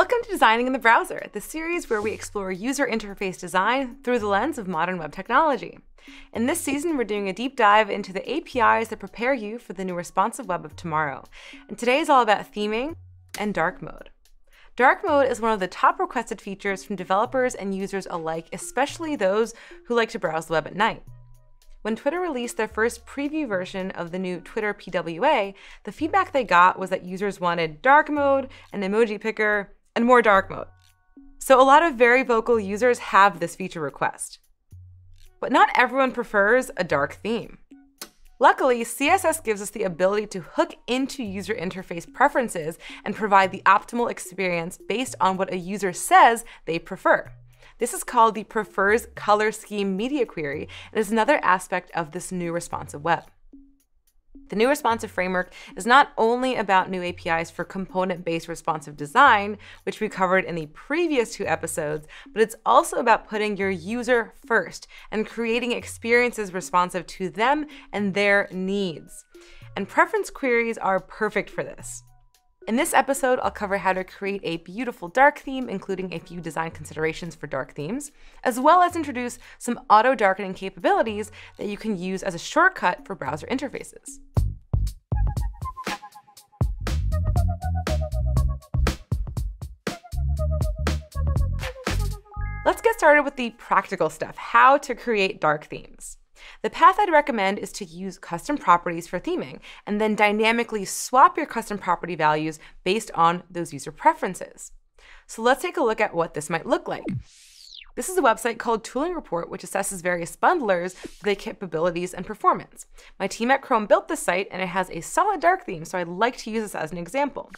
Welcome to Designing in the Browser, the series where we explore user interface design through the lens of modern web technology. In this season, we're doing a deep dive into the APIs that prepare you for the new responsive web of tomorrow. And today is all about theming and dark mode. Dark mode is one of the top requested features from developers and users alike, especially those who like to browse the web at night. When Twitter released their first preview version of the new Twitter PWA, the feedback they got was that users wanted dark mode, an emoji picker, and more dark mode. So a lot of very vocal users have this feature request. But not everyone prefers a dark theme. Luckily, CSS gives us the ability to hook into user interface preferences and provide the optimal experience based on what a user says they prefer. This is called the Prefers Color Scheme Media Query and is another aspect of this new responsive web. The new responsive framework is not only about new APIs for component-based responsive design, which we covered in the previous two episodes, but it's also about putting your user first and creating experiences responsive to them and their needs. And preference queries are perfect for this. In this episode, I'll cover how to create a beautiful dark theme, including a few design considerations for dark themes, as well as introduce some auto darkening capabilities that you can use as a shortcut for browser interfaces. Let's get started with the practical stuff, how to create dark themes. The path I'd recommend is to use custom properties for theming and then dynamically swap your custom property values based on those user preferences. So let's take a look at what this might look like. This is a website called Tooling Report, which assesses various bundlers, their capabilities, and performance. My team at Chrome built this site, and it has a solid dark theme, so I'd like to use this as an example.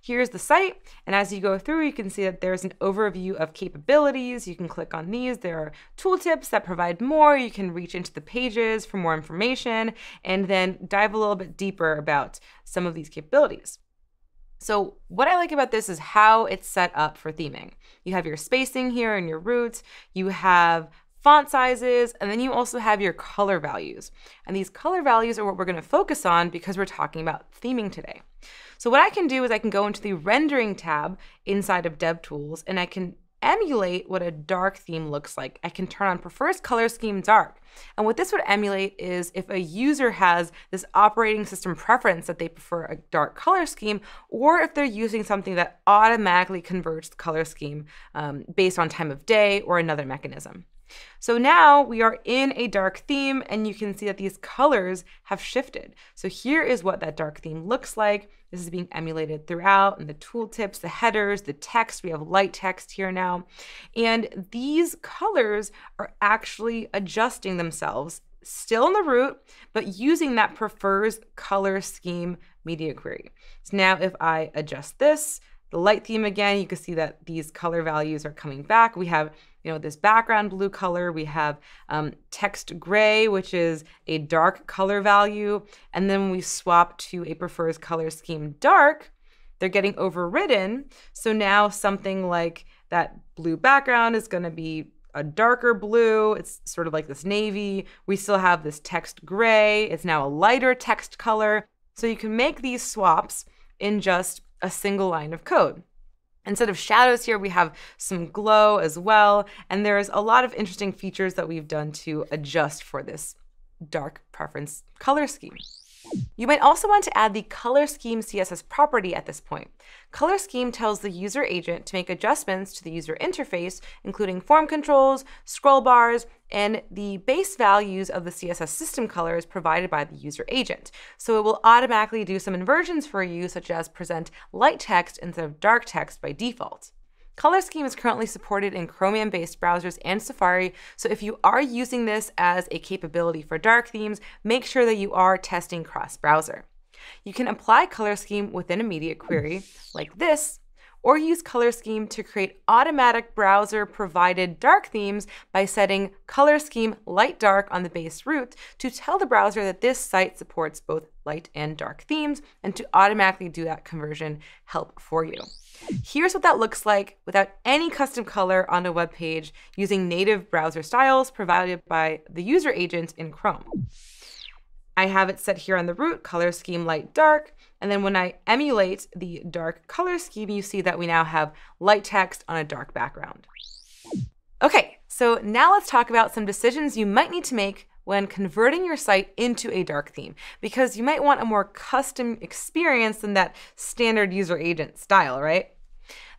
Here's the site, and as you go through, you can see that there's an overview of capabilities. You can click on these. There are tooltips that provide more. You can reach into the pages for more information, and then dive a little bit deeper about some of these capabilities. So what I like about this is how it's set up for theming. You have your spacing here and your roots, you have font sizes, and then you also have your color values. And these color values are what we're gonna focus on because we're talking about theming today. So what I can do is I can go into the rendering tab inside of DevTools and I can emulate what a dark theme looks like. I can turn on prefers color scheme dark. And what this would emulate is if a user has this operating system preference that they prefer a dark color scheme, or if they're using something that automatically converts the color scheme um, based on time of day or another mechanism. So now we are in a dark theme and you can see that these colors have shifted. So here is what that dark theme looks like. This is being emulated throughout and the tooltips, the headers, the text. We have light text here now. And these colors are actually adjusting themselves still in the root, but using that prefers color scheme media query. So now if I adjust this, the light theme again, you can see that these color values are coming back. We have you know, this background blue color. We have um, text gray, which is a dark color value. And then we swap to a prefers color scheme dark, they're getting overridden. So now something like that blue background is going to be a darker blue. It's sort of like this navy. We still have this text gray. It's now a lighter text color. So you can make these swaps in just a single line of code. Instead of shadows here, we have some glow as well. And there's a lot of interesting features that we've done to adjust for this dark preference color scheme. You might also want to add the color scheme CSS property at this point. Color scheme tells the user agent to make adjustments to the user interface, including form controls, scroll bars, and the base values of the CSS system colors provided by the user agent. So it will automatically do some inversions for you, such as present light text instead of dark text by default. Color Scheme is currently supported in Chromium-based browsers and Safari, so if you are using this as a capability for dark themes, make sure that you are testing cross-browser. You can apply color scheme within a media query, like this, or use color scheme to create automatic browser provided dark themes by setting color scheme light dark on the base root to tell the browser that this site supports both light and dark themes, and to automatically do that conversion help for you. Here's what that looks like without any custom color on a web page using native browser styles provided by the user agent in Chrome. I have it set here on the root, color scheme light dark, and then when I emulate the dark color scheme, you see that we now have light text on a dark background. Okay, so now let's talk about some decisions you might need to make when converting your site into a dark theme because you might want a more custom experience than that standard user agent style, right?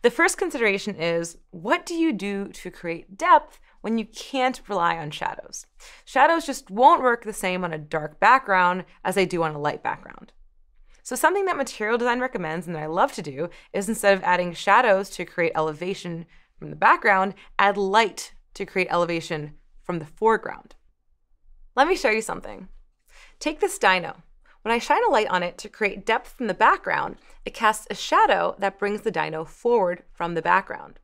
The first consideration is what do you do to create depth when you can't rely on shadows? Shadows just won't work the same on a dark background as they do on a light background. So something that material design recommends and that I love to do is instead of adding shadows to create elevation from the background, add light to create elevation from the foreground. Let me show you something. Take this dino. When I shine a light on it to create depth from the background, it casts a shadow that brings the dino forward from the background.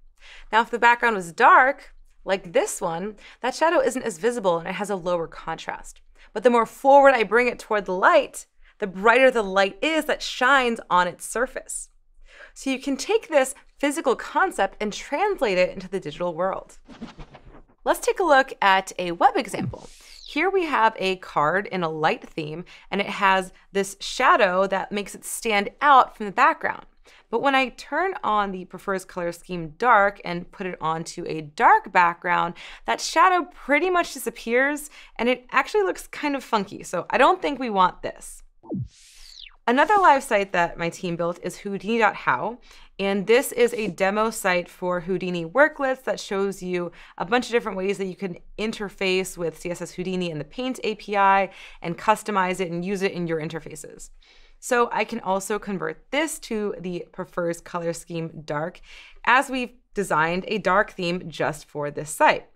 Now, if the background was dark, like this one, that shadow isn't as visible and it has a lower contrast. But the more forward I bring it toward the light, the brighter the light is that shines on its surface. So you can take this physical concept and translate it into the digital world. Let's take a look at a web example. Here we have a card in a light theme, and it has this shadow that makes it stand out from the background. But when I turn on the prefers color scheme dark and put it onto a dark background, that shadow pretty much disappears and it actually looks kind of funky. So I don't think we want this. Another live site that my team built is Houdini.how. And this is a demo site for Houdini worklets that shows you a bunch of different ways that you can interface with CSS Houdini and the Paint API and customize it and use it in your interfaces. So I can also convert this to the prefers color scheme dark as we've designed a dark theme just for this site.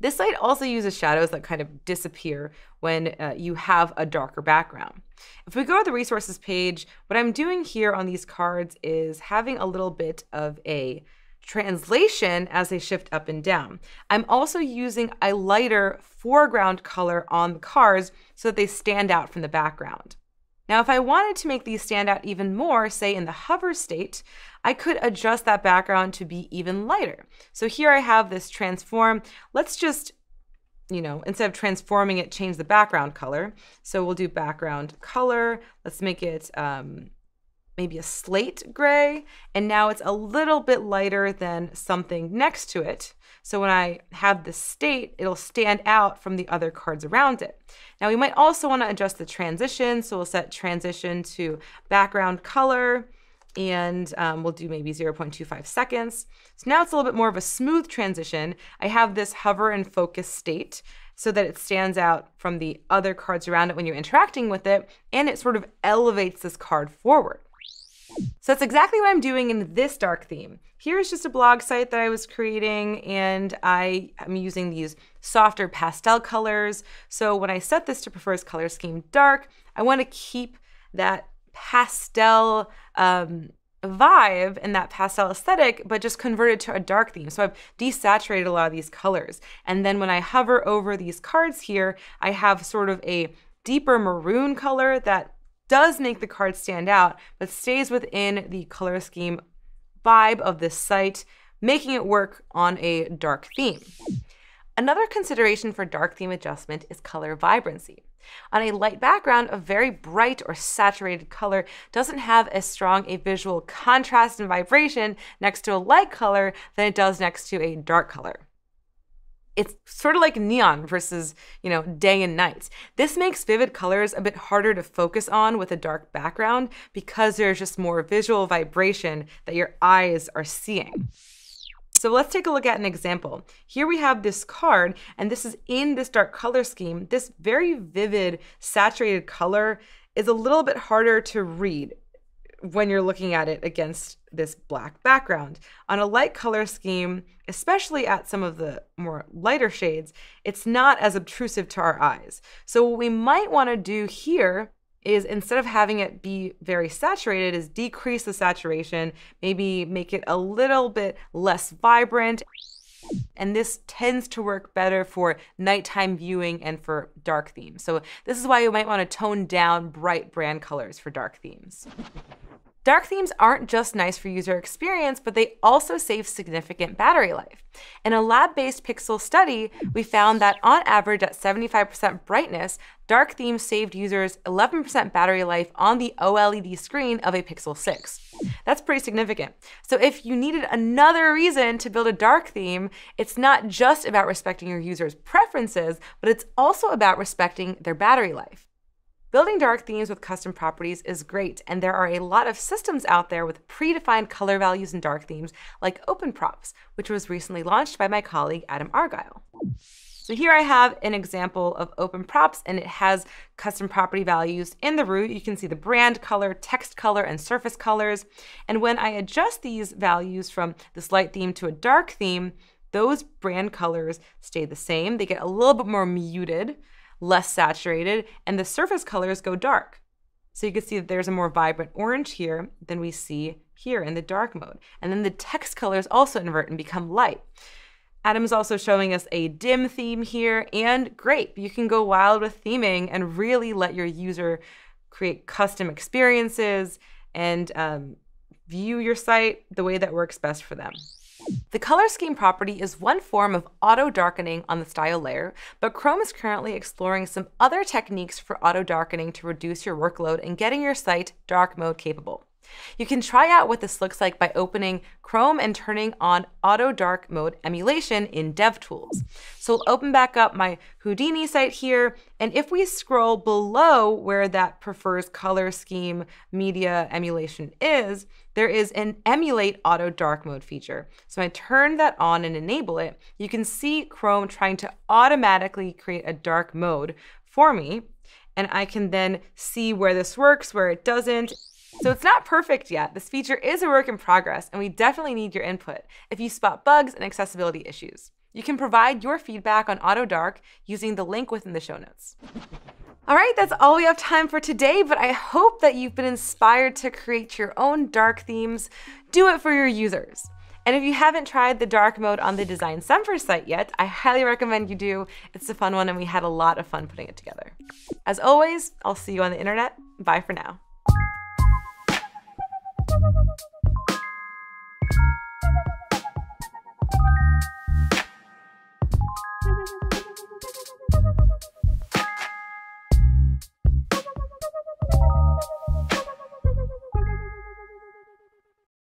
This site also uses shadows that kind of disappear when uh, you have a darker background. If we go to the resources page, what I'm doing here on these cards is having a little bit of a translation as they shift up and down. I'm also using a lighter foreground color on the cards so that they stand out from the background. Now, if I wanted to make these stand out even more, say in the hover state, I could adjust that background to be even lighter. So here I have this transform. Let's just, you know, instead of transforming it, change the background color. So we'll do background color. Let's make it um, maybe a slate gray, and now it's a little bit lighter than something next to it. So when I have the state, it'll stand out from the other cards around it. Now we might also want to adjust the transition, so we'll set transition to background color, and um, we'll do maybe 0.25 seconds. So now it's a little bit more of a smooth transition. I have this hover and focus state so that it stands out from the other cards around it when you're interacting with it, and it sort of elevates this card forward. So that's exactly what I'm doing in this dark theme. Here's just a blog site that I was creating and I am using these softer pastel colors. So when I set this to prefers color scheme dark, I wanna keep that pastel um, vibe and that pastel aesthetic, but just converted to a dark theme. So I've desaturated a lot of these colors. And then when I hover over these cards here, I have sort of a deeper maroon color that does make the card stand out, but stays within the color scheme vibe of this site, making it work on a dark theme. Another consideration for dark theme adjustment is color vibrancy. On a light background, a very bright or saturated color doesn't have as strong a visual contrast and vibration next to a light color than it does next to a dark color. It's sort of like neon versus, you know, day and night. This makes vivid colors a bit harder to focus on with a dark background because there's just more visual vibration that your eyes are seeing. So let's take a look at an example. Here we have this card, and this is in this dark color scheme. This very vivid, saturated color is a little bit harder to read when you're looking at it against this black background. On a light color scheme, especially at some of the more lighter shades, it's not as obtrusive to our eyes. So what we might wanna do here is instead of having it be very saturated is decrease the saturation, maybe make it a little bit less vibrant. And this tends to work better for nighttime viewing and for dark themes. So this is why you might want to tone down bright brand colors for dark themes. Dark themes aren't just nice for user experience, but they also save significant battery life. In a lab-based pixel study, we found that on average at 75% brightness, dark themes saved users 11% battery life on the OLED screen of a Pixel 6. That's pretty significant. So if you needed another reason to build a dark theme, it's not just about respecting your users' preferences, but it's also about respecting their battery life. Building dark themes with custom properties is great, and there are a lot of systems out there with predefined color values in dark themes, like Open Props, which was recently launched by my colleague Adam Argyle. So here I have an example of open props and it has custom property values in the root. You can see the brand color, text color, and surface colors. And when I adjust these values from this light theme to a dark theme, those brand colors stay the same. They get a little bit more muted less saturated, and the surface colors go dark. So you can see that there's a more vibrant orange here than we see here in the dark mode. And then the text colors also invert and become light. Adam is also showing us a dim theme here and great, You can go wild with theming and really let your user create custom experiences and um, view your site the way that works best for them. The color scheme property is one form of auto-darkening on the style layer, but Chrome is currently exploring some other techniques for auto-darkening to reduce your workload and getting your site dark mode capable. You can try out what this looks like by opening Chrome and turning on auto dark mode emulation in DevTools. So we'll open back up my Houdini site here. And if we scroll below where that prefers color scheme media emulation is, there is an emulate auto dark mode feature. So when I turn that on and enable it, you can see Chrome trying to automatically create a dark mode for me. And I can then see where this works, where it doesn't. So it's not perfect yet. This feature is a work in progress, and we definitely need your input if you spot bugs and accessibility issues. You can provide your feedback on Auto Dark using the link within the show notes. All right, that's all we have time for today, but I hope that you've been inspired to create your own dark themes. Do it for your users. And if you haven't tried the dark mode on the Design Semper site yet, I highly recommend you do. It's a fun one and we had a lot of fun putting it together. As always, I'll see you on the internet. Bye for now.